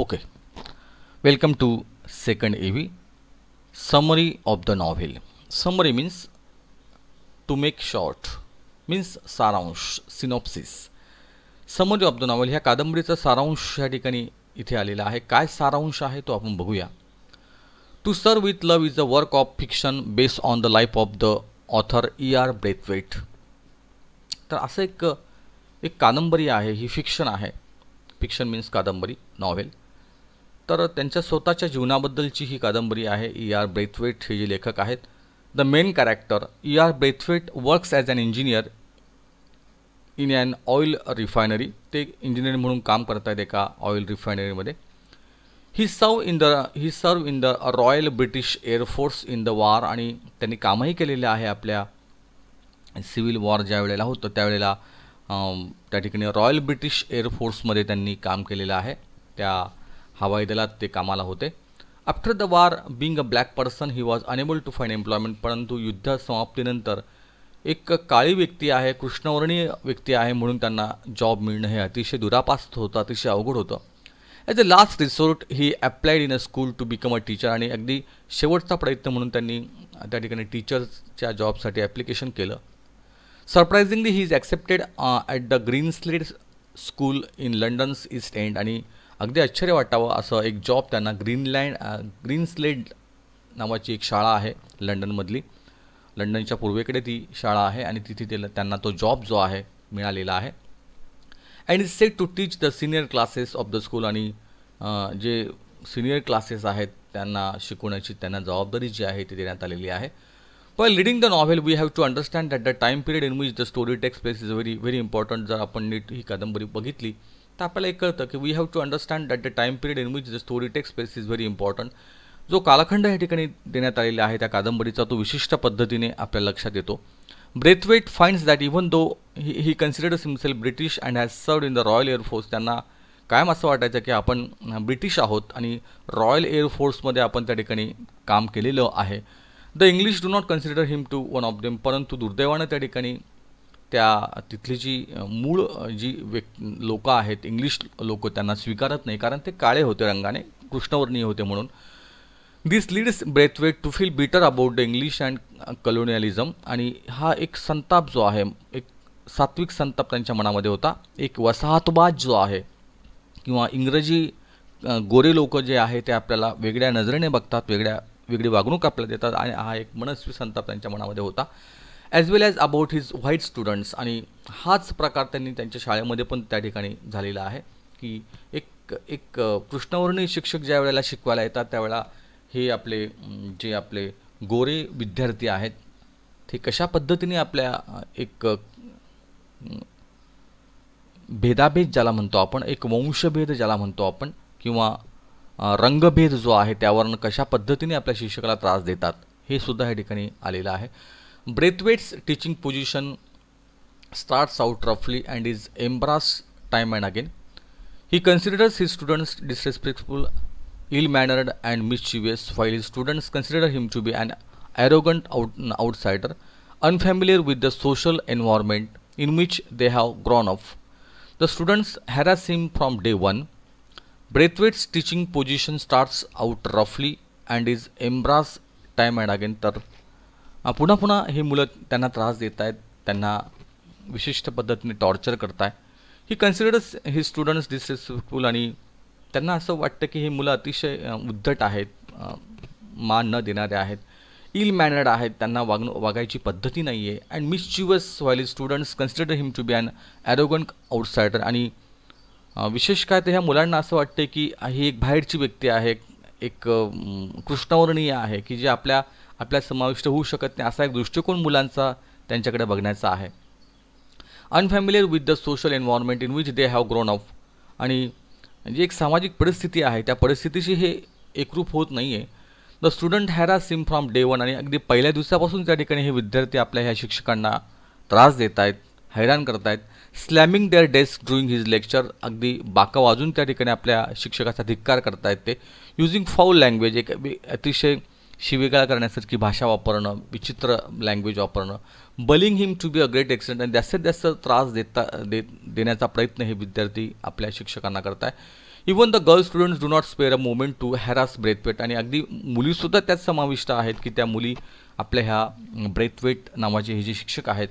Welcome to second A V summary of the novel summary means to make short means सारांश synopsis summary of the novel ह्या कादंबरीचा सारांश या ठिकाणी इथे आलेला आहे काय सारांश आहे तो आपण बघूया to sir with love is a work of fiction based on the life of the author E R Braithwaite तर असं एक एक कादंबरी आहे ही फिक्शन आहे फिक्शन मीन्स कादंबरी नॉव्हेल तर त्यांच्या स्वतःच्या जीवनाबद्दलची ही कादंबरी आहे ई आर ब्रेथवेट हे जे लेखक आहेत the main character E R Braithwaite works as an engineer in an oil refinery ते इंजिनियर म्हणून काम करत आहेत एका oil रिफायनरीमध्ये he served in the he served in the Royal British Air Force in the war आणि त्यांनी कामही केलेले आहे आपल्या सिव्हिल वॉर ज्या वेळेला होतं त्यावेळेला त्या ठिकाणी रॉयल ब्रिटिश एअरफोर्समध्ये त्यांनी काम केलेलं आहे त्या हवाई दलात ते कामाला होते after the war being a black person he was unable to find employment परंतु युद्ध समाप्तीनंतर एक काळी व्यक्ती आहे कृष्णवर्णीय व्यक्ती आहे म्हणून त्यांना जॉब मिळणं हे अतिशय दुरापास्त होतं अतिशय अवघड होतं as a last resort he applied in a school to become a teacher आणि अगदी शेवटचा प्रयत्न म्हणून त्यांनी त्या ठिकाणी टीचर्सच्या जॉबसाठी ॲप्लिकेशन केलं surprisingly he is accepted at the Greenslade School in London's East End आणि अगदी आश्चर्य वाटावं असं एक जॉब त्यांना ग्रीनलँड स्लेड नावाची एक शाळा आहे लंडनमधली लंडनच्या पूर्वेकडे ती शाळा आहे आणि तिथे ते त्यांना तो जॉब जो आहे मिळालेला आहे and is set to teach the senior classes of the school आणि जे सिनियर क्लासेस आहेत त्यांना शिकवण्याची त्यांना जबाबदारी जी आहे ती देण्यात आलेली आहे पण reading the novel we have to understand that the time period in which the story takes place is very very important जर आपण नीट ही कादंबरी बघितली तर आपल्याला एक कळतं की we have to understand that the time period in which the story takes place is very important जो कालखंड या ठिकाणी देण्यात आलेला आहे त्या कादंबरीचा तो विशिष्ट पद्धतीने आपल्या लक्षात येतो Braithwaite finds that even though he he considers himself British and has served in the Royal Air Force त्यांना कायम असं वाटायचं की आपण ब्रिटिश आहोत आणि रॉयल एअरफोर्समध्ये आपण त्या ठिकाणी काम केलेलं आहे the English do not consider him to one of them परंतु दुर्दैवानं त्या ठिकाणी त्या तिथली जी मूळ जी व्यक् लोकं आहेत इंग्लिश लोक त्यांना स्वीकारत नाही कारण ते काळे होते रंगाने कृष्णवर्णीय होते म्हणून this leads Braithwaite to feel bitter about the English and colonialism आणि हा एक संताप जो आहे एक सात्विक संताप त्यांच्या मनामध्ये होता एक वसाहतवाद जो आहे किंवा इंग्रजी गोरे लोक जे आहे ते आपल्याला वेगळ्या नजरेने बघतात वेगळ्या वेगळी वागणूक आपल्याला देतात आणि हा एक मनस्वी संताप त्यांच्या मनामध्ये होता as well as about his white students आणि हाच प्रकार त्यांनी त्यांच्या शाळेमध्ये पण त्या ठिकाणी झालेला आहे की एक एक कृष्णवर्णीय शिक्षक ज्या वेळेला शिकवायला येतात त्यावेळेला हे आपले जे आपले गोरे विद्यार्थी आहेत ते कशा पद्धतीने आपल्या एक भेदाभेद ज्याला म्हणतो आपण एक वंशभेद ज्याला म्हणतो आपण किंवा रंगभेद जो आहे त्यावरून कशा पद्धतीने आपल्या शिक्षकाला त्रास देतात हे सुद्धा या ठिकाणी आलेलं आहे Braithwaite's teaching position starts out roughly and is embraced time and again. He considers his students disrespectful, ill-mannered and mischievous while his students consider him to be an arrogant out outsider unfamiliar with the social environment in which they have grown up. The students harass him from day one. Braithwaite's teaching position starts out roughly and is embraced time and again. पुन्हा पुन्हा हे मुलं त्यांना त्रास देत आहेत त्यांना विशिष्ट पद्धतीने टॉर्चर करत आहे ही कन्सिडर्स हे स्टुडंट्स डिसरेस्पेक्टफुल आणि त्यांना असं वाटतं की हे मुलं अतिशय उद्धट आहेत मान न देणारे आहेत इल मॅनर्ड आहेत त्यांना वागण वागायची पद्धती नाही आहे and mischievous while students consider him to be an arrogant outsider आणि विशेष काय तर ह्या मुलांना असं वाटतं की ही एक बाहेरची व्यक्ती आहे एक कृष्णवर्णीय आहे की जे आपल्या आपल्यात समाविष्ट होऊ शकत नाही असा एक दृष्टिकोन मुलांचा त्यांच्याकडे बघण्याचा आहे unfamiliar with the social environment in which they have grown up आणि जी एक सामाजिक परिस्थिती आहे त्या परिस्थितीशी हे एकरूप होत नाही आहे the student harass him from day one आणि अगदी पहिल्या दिवसापासून त्या ठिकाणी हे विद्यार्थी आपल्या ह्या शिक्षकांना त्रास देत आहेत हैराण करत आहेत slamming their desk drowning his lecture अगदी बाका वाजून त्या ठिकाणी आपल्या शिक्षकाचा धिक्कार आहेत ते युझिंग फाऊल लँग्वेज एक अतिशय शिवेगाळा करण्यासारखी भाषा वापरणं विचित्र लँग्वेज वापरणं bullying him to be a great extent आणि जास्तीत जास्त त्रास देता दे देण्याचा प्रयत्न हे विद्यार्थी आपल्या शिक्षकांना करत आहे even the girl students do not spare a moment to harass Braithwaite आणि अगदी मुलीसुद्धा त्यात समाविष्ट आहेत की त्या मुली आपल्या ह्या ब्रेथवेट नावाचे हे जे शिक्षक आहेत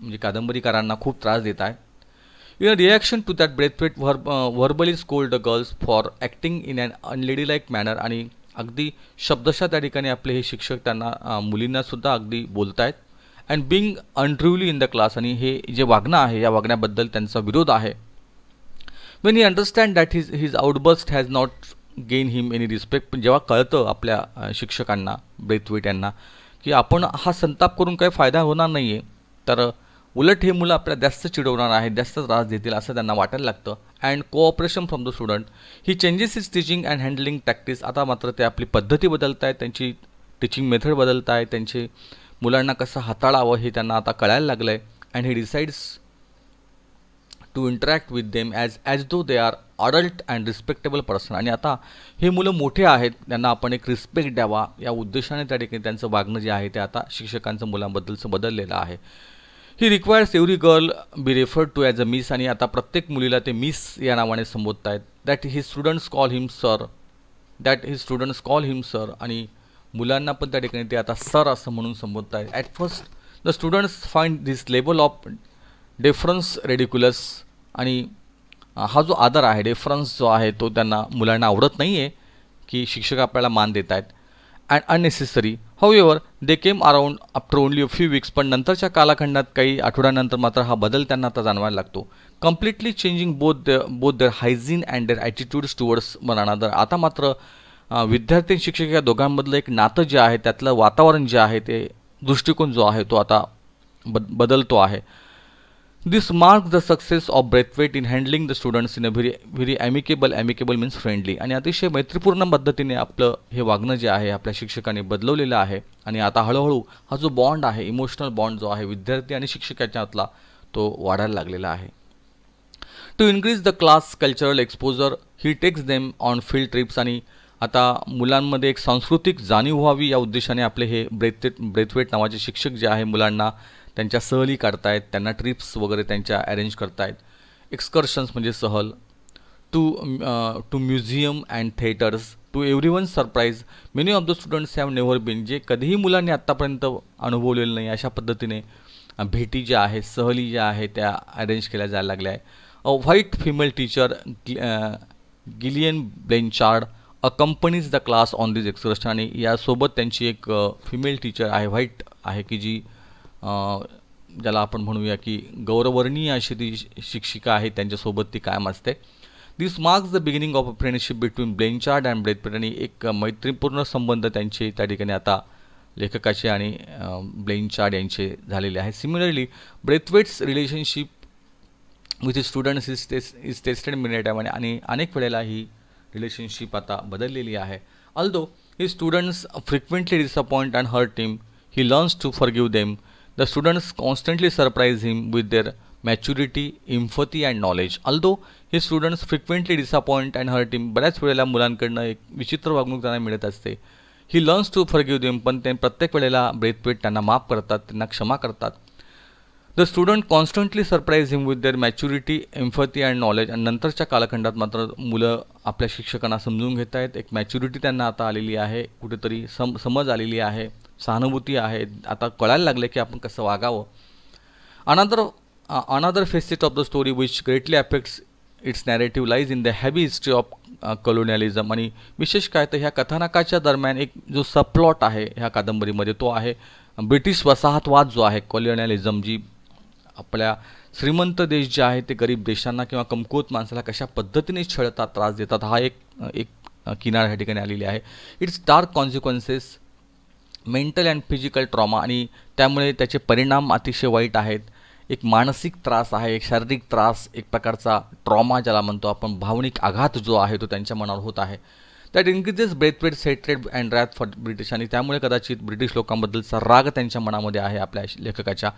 म्हणजे कादंबरीकारांना खूप त्रास देत आहेत in a reaction to that Braithwaite whereas scold the girls for acting in an unladylike manner आणि अगदी शब्दशः त्या ठिकाणी आपले हे शिक्षक त्यांना मुलींनासुद्धा अगदी बोलत आहेत and being unruly in the class आणि हे जे वागणं आहे या वागण्याबद्दल त्यांचा विरोध आहे when you understand that his his outburst has not gain him any respect पण जेव्हा कळतं आपल्या शिक्षकांना ब्रेथवेट यांना की आपण हा संताप करून काही फायदा होणार नाही आहे तर उलट हे मुलं आपल्याला जास्त चिडवणार आहेत जास्त त्रास देतील असं त्यांना वाटायला लागतं and cooperation from the student he changes his teaching and handling practice आता मात्र ते आपली पद्धती बदलत आहेत त्यांची टीचिंग मेथड बदलत आहे त्यांचे मुलांना कसं हाताळावं हे त्यांना आता कळायला लागलं आहे and he decides to interact with them as as though they are adult and respectable person आणि आता हे मुलं मोठे आहेत त्यांना आपण एक रिस्पेक्ट द्यावा या उद्देशाने त्या ठिकाणी त्यांचं वागणं जे आहे ते आता शिक्षकांचं मुलांबद्दलचं बदललेलं आहे he requires every girl be referred to as a miss आणि आता प्रत्येक मुलीला ते मिस या नावाने संबोधत आहेत that he students call him sir that he students call him sir आणि मुलांना पण त्या ठिकाणी ते आता सर असं म्हणून संबोधत आहेत at first the students find this level of deference ridiculous आणि हा जो आदर आहे डेफरन्स जो आहे तो त्यांना मुलांना आवडत नाही आहे की शिक्षक आपल्याला मान देत आहेत and unnecessary however they came around after only a few weeks पण नंतरच्या कालाखंडात काही आठवड्यानंतर मात्र हा बदल त्यांना आता जाणवायला लागतो completely changing both both their hygiene and their attitudes towards बनानादर आता मात्र विद्यार्थी शिक्षक या दोघांमधलं एक नातं जे आहे त्यातलं वातावरण जे आहे ते दृष्टिकोन जो आहे तो आता बद बदलतो आहे This marks the success of Braithwaite in handling the students in a very very amicable amicable means friendly आणि अतिशय मैत्रीपूर्ण पद्धतीने आपलं हे वागणं जे आहे आपल्या शिक्षकाने बदलवलेलं आहे आणि आता हळूहळू हा जो बॉन्ड आहे इमोशनल बॉन्ड जो आहे विद्यार्थी आणि शिक्षकाच्यातला तो वाढायला लागलेला आहे to increase the class cultural exposure he takes them on field trips आणि आता मुलांमध्ये एक सांस्कृतिक जाणीव व्हावी या उद्देशाने आपले हे ब्रेथ ब्रेथवेट नावाचे शिक्षक जे आहे मुलांना त्यांच्या सहली काढतायत त्यांना ट्रिप्स वगैरे त्यांच्या अरेंज करतायत एक्सकर्शन्स म्हणजे सहल to to museum and theatres to every one surprise many of the students have never been जे कधीही मुलांनी आत्तापर्यंत अनुभवलेलं नाही अशा पद्धतीने भेटी ज्या आहेत सहली ज्या आहेत त्या अरेंज केल्या जायला लागल्या आहे a white female teacher Gillian Blanchard accompanies the class on this excursion आणि यासोबत त्यांची एक फिमेल uh, टीचर आहे व्हाईट आहे की जी ज्याला आपण म्हणूया की गौरवर्णीय अशी ती शिक्षिका आहे त्यांच्यासोबत ती कायम असते this marks the beginning of a friendship between Blanchard and Braithwaite आणि एक मैत्रीपूर्ण संबंध त्यांचे त्या ठिकाणी आता लेखकाचे आणि ब्लेनचार्ड यांचे झालेले आहे similarly Braithwaite's relationship with students is test is tested मिनिटम आणि अनेक वेळेला ही रिलेशनशिप आता बदललेली आहे although he students frequently disappoint and hurt him he learns to forgive them the students constantly surprise him with their maturity empathy and knowledge although he students frequently disappoint and hurt him बऱ्याच वेळेला मुलांकडनं एक विचित्र वागणूक त्यांना मिळत असते he learns to for them पण ते प्रत्येक वेळेला ब्रेथपेट त्यांना माफ करतात त्यांना क्षमा करतात the student constantly surprise him with their maturity empathy and knowledge आणि नंतरच्या कालखंडात मात्र मुलं आपल्या शिक्षकांना समजून घेत आहेत एक मॅच्युरिटी त्यांना आता आलेली आहे कुठेतरी सम समज आलेली आहे सहानुभूती आहे आता कळायला लागलं की आपण कसं वागावं another another facet of the story which greatly affects its narrative lies in the heavy history of colonialism आणि विशेष काय तर ह्या कथानकाच्या दरम्यान एक जो सबप्लॉट आहे ह्या कादंबरीमध्ये तो आहे ब्रिटिश वसाहतवाद जो आहे कॉलोनियलिझम जी आपल्या श्रीमंत देश जे आहे ते गरीब देशांना किंवा कमकुवत माणसाला कशा पद्धतीने छळतात त्रास देतात हा एक एक किनार ह्या ठिकाणी आलेली आहे its dark consequences mental and physical trauma आणि त्यामुळे त्याचे परिणाम अतिशय वाईट आहेत एक मानसिक त्रास आहे एक शारीरिक त्रास एक प्रकारचा ट्रॉमा ज्याला म्हणतो आपण भावनिक आघात जो आहे तो त्यांच्या मनावर होत आहे that increases Braithwaite set and wrath for British आणि त्यामुळे कदाचित ब्रिटिश लोकांबद्दलचा राग त्यांच्या मनामध्ये आहे आपल्या लेखकाच्या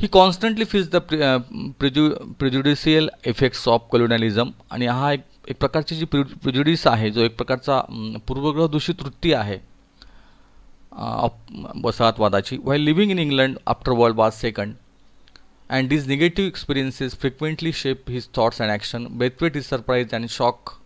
he constantly feels the preju prejudicial effects of colonialism आणि हा एक एक प्रकारची जी प्रिज्युडिस आहे जो एक प्रकारचा पूर्वग्रह दूषित वृत्ती आहे वसाहतवादाची while living in England after World War II and these negative experiences frequently shape his thoughts and action. Braithwaite is surprised and shocked